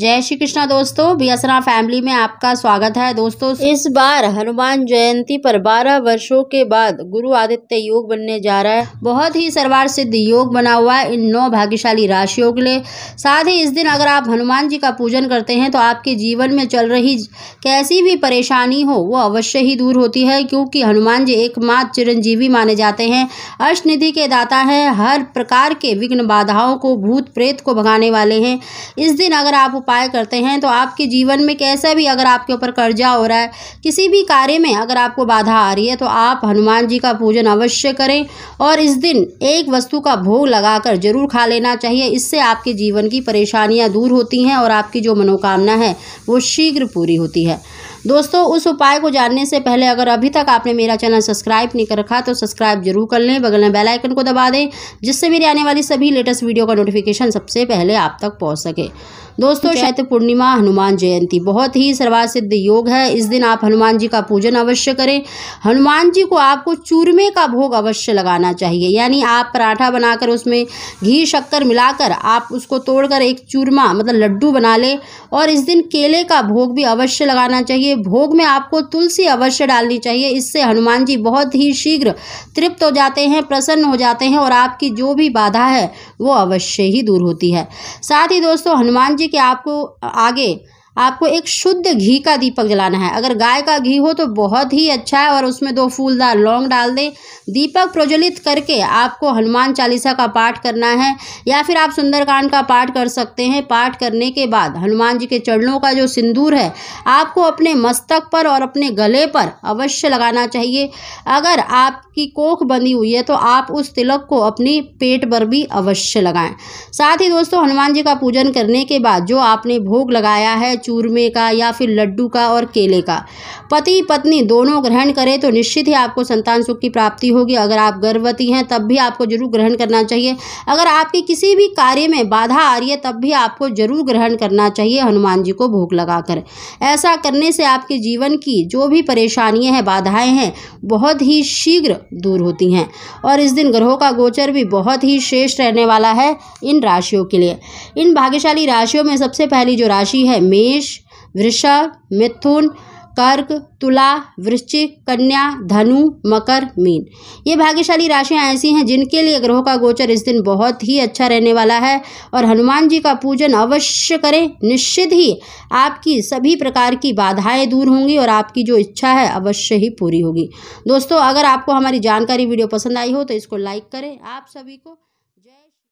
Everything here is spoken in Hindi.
जय श्री कृष्णा दोस्तों बियासरा फैमिली में आपका स्वागत है दोस्तों इस बार हनुमान जयंती पर 12 वर्षों के बाद गुरु आदित्य योग बनने जा रहा है बहुत ही सर्वार सिद्ध योग बना हुआ है इन नौ भाग्यशाली राशियों के लिए साथ ही इस दिन अगर आप हनुमान जी का पूजन करते हैं तो आपके जीवन में चल रही कैसी भी परेशानी हो वो अवश्य ही दूर होती है क्योंकि हनुमान जी एक चिरंजीवी माने जाते हैं अष्टनिधि के दाता हैं हर प्रकार के विघ्न बाधाओं को भूत प्रेत को भगाने वाले हैं इस दिन अगर आप उपाय करते हैं तो आपके जीवन में कैसे भी अगर आपके ऊपर कर्जा हो रहा है किसी भी कार्य में अगर आपको बाधा आ रही है तो आप हनुमान जी का पूजन अवश्य करें और इस दिन एक वस्तु का भोग लगाकर जरूर खा लेना चाहिए इससे आपके जीवन की परेशानियाँ दूर होती हैं और आपकी जो मनोकामना है वो शीघ्र पूरी होती है दोस्तों उस उपाय को जानने से पहले अगर अभी तक आपने मेरा चैनल सब्सक्राइब नहीं कर रखा तो सब्सक्राइब जरूर कर लें बगल में बेल आइकन को दबा दें जिससे मेरी आने वाली सभी लेटेस्ट वीडियो का नोटिफिकेशन सबसे पहले आप तक पहुँच सके दोस्तों चैत्र पूर्णिमा हनुमान जयंती बहुत ही सर्वासिद्ध योग है इस दिन आप हनुमान जी का पूजन अवश्य करें हनुमान जी को आपको चूरमे का भोग अवश्य लगाना चाहिए यानी आप पराठा बनाकर उसमें घी शक्कर मिलाकर आप उसको तोड़कर एक चूरमा मतलब लड्डू बना लें और इस दिन केले का भोग भी अवश्य लगाना चाहिए लिए भोग में आपको तुलसी अवश्य डालनी चाहिए इससे हनुमान जी बहुत ही शीघ्र तृप्त हो जाते हैं प्रसन्न हो जाते हैं और आपकी जो भी बाधा है वो अवश्य ही दूर होती है साथ ही दोस्तों हनुमान जी के आपको आगे आपको एक शुद्ध घी का दीपक जलाना है अगर गाय का घी हो तो बहुत ही अच्छा है और उसमें दो फूलदार लौंग डाल दें दीपक प्रज्वलित करके आपको हनुमान चालीसा का पाठ करना है या फिर आप सुंदरकांड का पाठ कर सकते हैं पाठ करने के बाद हनुमान जी के चरणों का जो सिंदूर है आपको अपने मस्तक पर और अपने गले पर अवश्य लगाना चाहिए अगर आपकी कोख बंधी हुई है तो आप उस तिलक को अपने पेट पर भी अवश्य लगाएँ साथ ही दोस्तों हनुमान जी का पूजन करने के बाद जो आपने भोग लगाया है चूरमे का या फिर लड्डू का और केले का पति पत्नी दोनों ग्रहण करें तो निश्चित ही आपको संतान सुख की प्राप्ति होगी अगर आप गर्भवती हैं तब भी आपको जरूर ग्रहण करना चाहिए अगर आपके किसी भी कार्य में बाधा आ रही है तब भी आपको जरूर ग्रहण करना चाहिए हनुमान जी को भोग लगाकर ऐसा करने से आपके जीवन की जो भी परेशानियाँ हैं बाधाएँ हैं बहुत ही शीघ्र दूर होती हैं और इस दिन ग्रहों का गोचर भी बहुत ही श्रेष्ठ रहने वाला है इन राशियों के लिए इन भाग्यशाली राशियों में सबसे पहली जो राशि है मेष मेष वृषभ मिथुन कर्क तुला वृश्चिक कन्या धनु मकर मीन ये भाग्यशाली राशियां ऐसी हैं जिनके लिए ग्रहों का गोचर इस दिन बहुत ही अच्छा रहने वाला है और हनुमान जी का पूजन अवश्य करें निश्चित ही आपकी सभी प्रकार की बाधाएं दूर होंगी और आपकी जो इच्छा है अवश्य ही पूरी होगी दोस्तों अगर आपको हमारी जानकारी वीडियो पसंद आई हो तो इसको लाइक करें आप सभी को